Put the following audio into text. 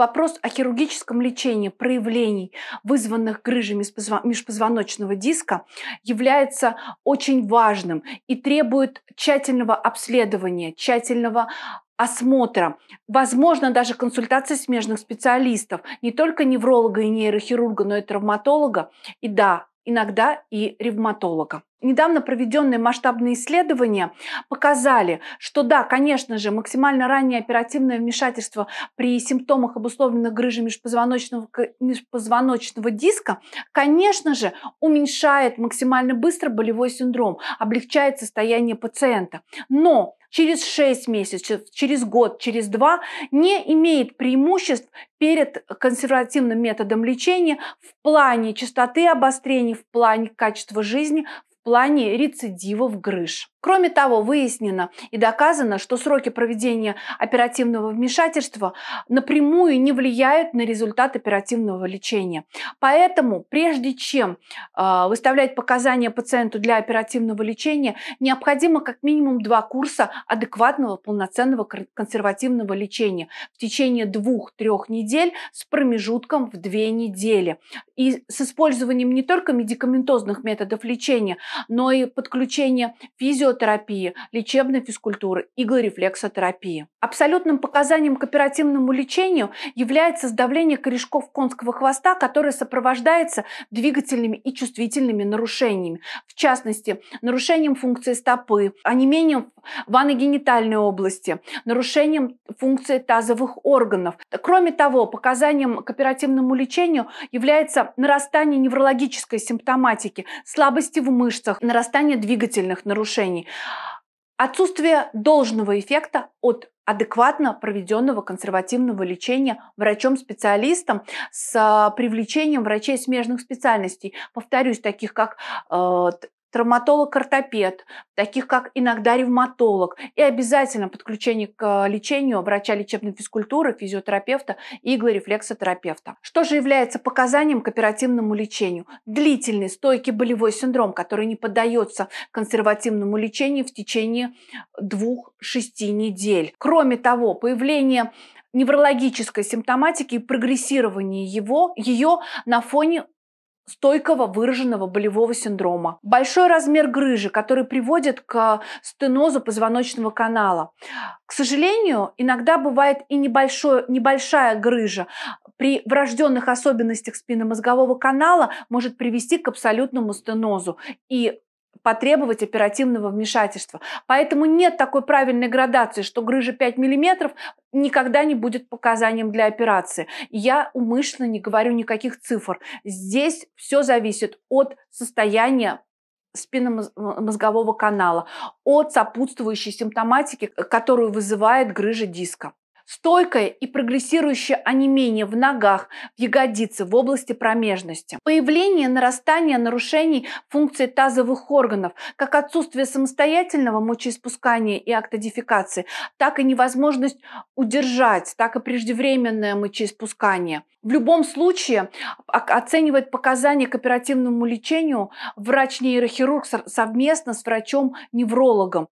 вопрос о хирургическом лечении проявлений, вызванных грыжами межпозвоночного диска, является очень важным и требует тщательного обследования, тщательного осмотра, возможно, даже консультации смежных специалистов, не только невролога и нейрохирурга, но и травматолога, и да, иногда и ревматолога. Недавно проведенные масштабные исследования показали, что да, конечно же, максимально раннее оперативное вмешательство при симптомах, обусловленных грыжей межпозвоночного, межпозвоночного диска, конечно же, уменьшает максимально быстро болевой синдром, облегчает состояние пациента. Но через 6 месяцев, через год, через два не имеет преимуществ перед консервативным методом лечения в плане частоты обострений, в плане качества жизни, плане рецидивов грыж. Кроме того, выяснено и доказано, что сроки проведения оперативного вмешательства напрямую не влияют на результат оперативного лечения. Поэтому, прежде чем э, выставлять показания пациенту для оперативного лечения, необходимо как минимум два курса адекватного полноценного консервативного лечения в течение двух-трех недель с промежутком в две недели. И с использованием не только медикаментозных методов лечения, но и подключение физиотерапии, лечебной физкультуры, иглорефлексотерапии. Абсолютным показанием к оперативному лечению является сдавление корешков конского хвоста, которое сопровождается двигательными и чувствительными нарушениями. В частности, нарушением функции стопы, онемением аногенитальной области, нарушением функции тазовых органов. Кроме того, показанием к оперативному лечению является нарастание неврологической симптоматики, слабости в мышцах, мышцах, нарастание двигательных нарушений, отсутствие должного эффекта от адекватно проведенного консервативного лечения врачом-специалистом с а, привлечением врачей смежных специальностей. Повторюсь, таких как э, травматолог-ортопед, таких как иногда ревматолог, и обязательно подключение к э, лечению врача лечебной физкультуры, физиотерапевта и иглорефлексотерапевта. Что же является показанием к оперативному лечению? Длительный стойкий болевой синдром, который не поддается консервативному лечению в течение 2-6 недель. Кроме того, появление неврологической симптоматики и прогрессирование его, ее на фоне стойкого выраженного болевого синдрома. Большой размер грыжи, который приводит к стенозу позвоночного канала. К сожалению, иногда бывает и небольшое, небольшая грыжа. При врожденных особенностях спинномозгового канала может привести к абсолютному стенозу и потребовать оперативного вмешательства. Поэтому нет такой правильной градации, что грыжа 5 мм никогда не будет показанием для операции. Я умышленно не говорю никаких цифр. Здесь все зависит от состояния спинномозгового канала, от сопутствующей симптоматики, которую вызывает грыжа диска стойкое и прогрессирующее онемение в ногах, в ягодице, в области промежности, появление нарастания нарушений функции тазовых органов, как отсутствие самостоятельного мочеиспускания и актодификации, так и невозможность удержать, так и преждевременное мочеиспускание. В любом случае оценивает показания к оперативному лечению врач-нейрохирург совместно с врачом-неврологом.